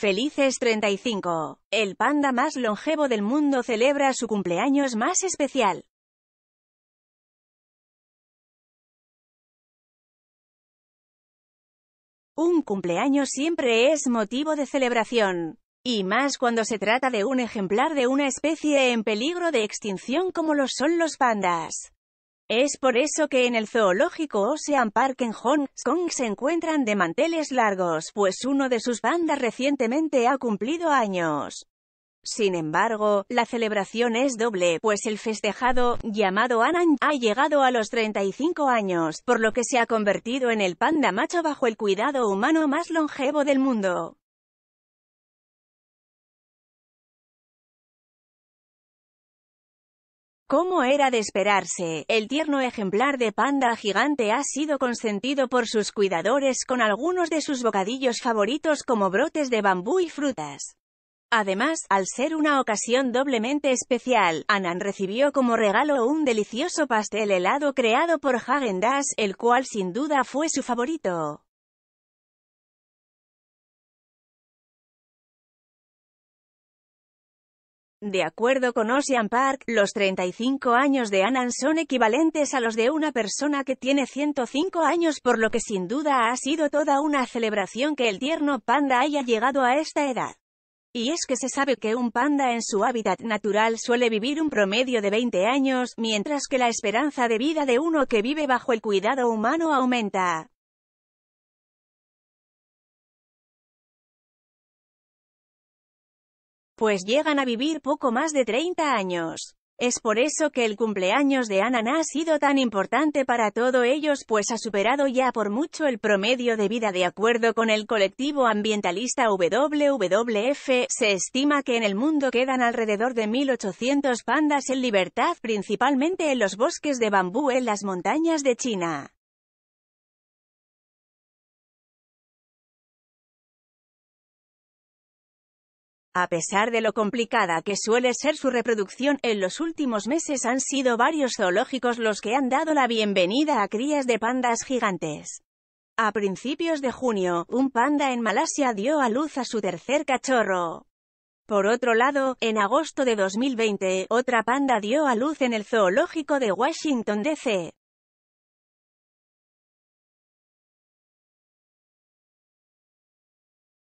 Felices 35. El panda más longevo del mundo celebra su cumpleaños más especial. Un cumpleaños siempre es motivo de celebración. Y más cuando se trata de un ejemplar de una especie en peligro de extinción como lo son los pandas. Es por eso que en el zoológico Ocean Park en Hong Kong se encuentran de manteles largos, pues uno de sus bandas recientemente ha cumplido años. Sin embargo, la celebración es doble, pues el festejado, llamado Anan, ha llegado a los 35 años, por lo que se ha convertido en el panda macho bajo el cuidado humano más longevo del mundo. Como era de esperarse, el tierno ejemplar de panda gigante ha sido consentido por sus cuidadores con algunos de sus bocadillos favoritos como brotes de bambú y frutas. Además, al ser una ocasión doblemente especial, Anan recibió como regalo un delicioso pastel helado creado por Hagen dazs el cual sin duda fue su favorito. De acuerdo con Ocean Park, los 35 años de Annan son equivalentes a los de una persona que tiene 105 años por lo que sin duda ha sido toda una celebración que el tierno panda haya llegado a esta edad. Y es que se sabe que un panda en su hábitat natural suele vivir un promedio de 20 años, mientras que la esperanza de vida de uno que vive bajo el cuidado humano aumenta. pues llegan a vivir poco más de 30 años. Es por eso que el cumpleaños de Ananá ha sido tan importante para todos ellos pues ha superado ya por mucho el promedio de vida de acuerdo con el colectivo ambientalista WWF, se estima que en el mundo quedan alrededor de 1.800 pandas en libertad principalmente en los bosques de bambú en las montañas de China. A pesar de lo complicada que suele ser su reproducción, en los últimos meses han sido varios zoológicos los que han dado la bienvenida a crías de pandas gigantes. A principios de junio, un panda en Malasia dio a luz a su tercer cachorro. Por otro lado, en agosto de 2020, otra panda dio a luz en el zoológico de Washington, D.C.